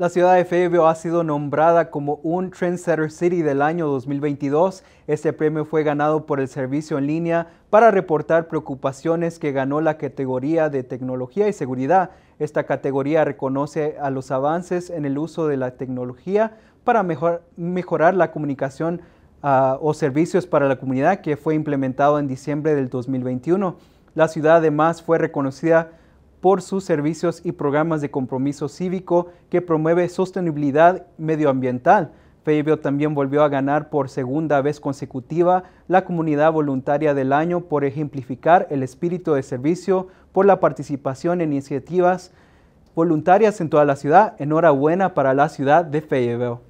La ciudad de Fayetteville ha sido nombrada como un Trendsetter City del año 2022. Este premio fue ganado por el servicio en línea para reportar preocupaciones que ganó la categoría de tecnología y seguridad. Esta categoría reconoce a los avances en el uso de la tecnología para mejorar la comunicación ah, o servicios para la comunidad que fue implementado en diciembre del 2021. La ciudad además fue reconocida por sus servicios y programas de compromiso cívico que promueve sostenibilidad medioambiental. Fayetteville también volvió a ganar por segunda vez consecutiva la Comunidad Voluntaria del Año por ejemplificar el espíritu de servicio por la participación en iniciativas voluntarias en toda la ciudad. Enhorabuena para la ciudad de Fayetteville.